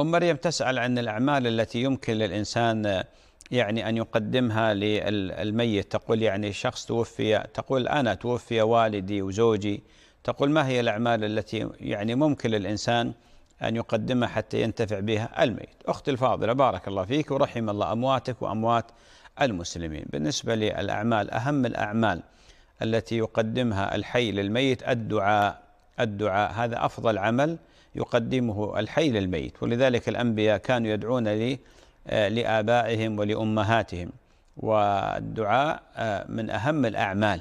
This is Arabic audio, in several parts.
أم مريم تسأل عن الأعمال التي يمكن للإنسان يعني أن يقدمها للميت تقول يعني شخص توفي تقول أنا توفي والدي وزوجي تقول ما هي الأعمال التي يعني ممكن للإنسان أن يقدمها حتى ينتفع بها الميت أختي الفاضلة بارك الله فيك ورحم الله أمواتك وأموات المسلمين بالنسبة للأعمال أهم الأعمال التي يقدمها الحي للميت الدعاء الدعاء هذا أفضل عمل يقدمه الحي للميت ولذلك الأنبياء كانوا يدعون آه، لآبائهم ولأمهاتهم والدعاء آه، من أهم الأعمال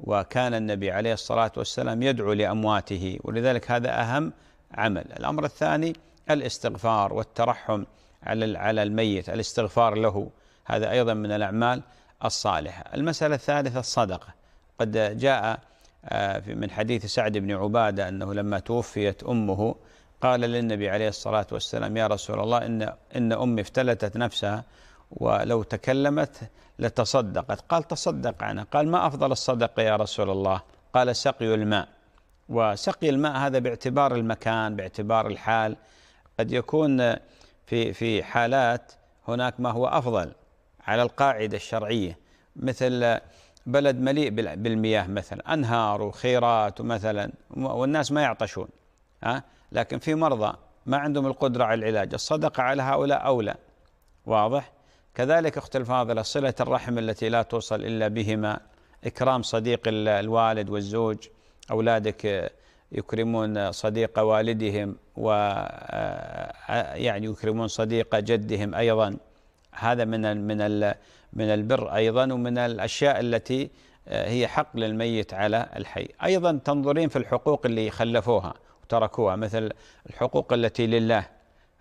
وكان النبي عليه الصلاة والسلام يدعو لأمواته ولذلك هذا أهم عمل الأمر الثاني الاستغفار والترحم على على الميت الاستغفار له هذا أيضا من الأعمال الصالحة المسألة الثالثة الصدقة قد جاء آه، من حديث سعد بن عبادة أنه لما توفيت أمه قال للنبي عليه الصلاة والسلام يا رسول الله إن, إن أمي افتلتت نفسها ولو تكلمت لتصدقت قال تصدق عنها قال ما أفضل الصدقة يا رسول الله قال سقي الماء وسقي الماء هذا باعتبار المكان باعتبار الحال قد يكون في في حالات هناك ما هو أفضل على القاعدة الشرعية مثل بلد مليء بالمياه مثلا أنهار وخيرات ومثلا والناس ما يعطشون ها لكن في مرضى ما عندهم القدرة على العلاج الصدقة على هؤلاء أولى واضح كذلك أخت الفاضلة صلة الرحم التي لا توصل إلا بهما إكرام صديق الوالد والزوج أولادك يكرمون صديق والدهم و آه، يعني يكرمون صديق جدهم أيضا هذا من من من البر ايضا ومن الاشياء التي آه، هي حق للميت على الحي ايضا تنظرين في الحقوق اللي خلفوها وتركوها مثل الحقوق التي لله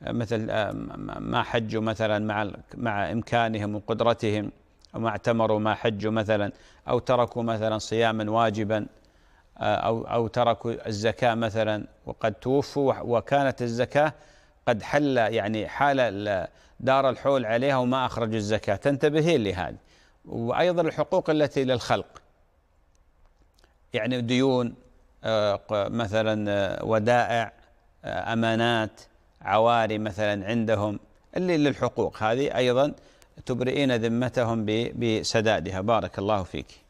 آه، مثل آه، ما حجوا مثلا مع مع امكانهم وقدرتهم أو ما اعتمروا ما حجوا مثلا أو تركوا مثلا صياما واجبا أو أو تركوا الزكاة مثلا وقد توفوا وكانت الزكاة قد حل يعني حال دار الحول عليها وما أخرجوا الزكاة تنتبهين لهذه وأيضا الحقوق التي للخلق يعني ديون آه، مثلا آه، ودائع آه، أمانات عواري مثلا عندهم اللي للحقوق هذه أيضا تبرئين ذمتهم بسدادها بارك الله فيك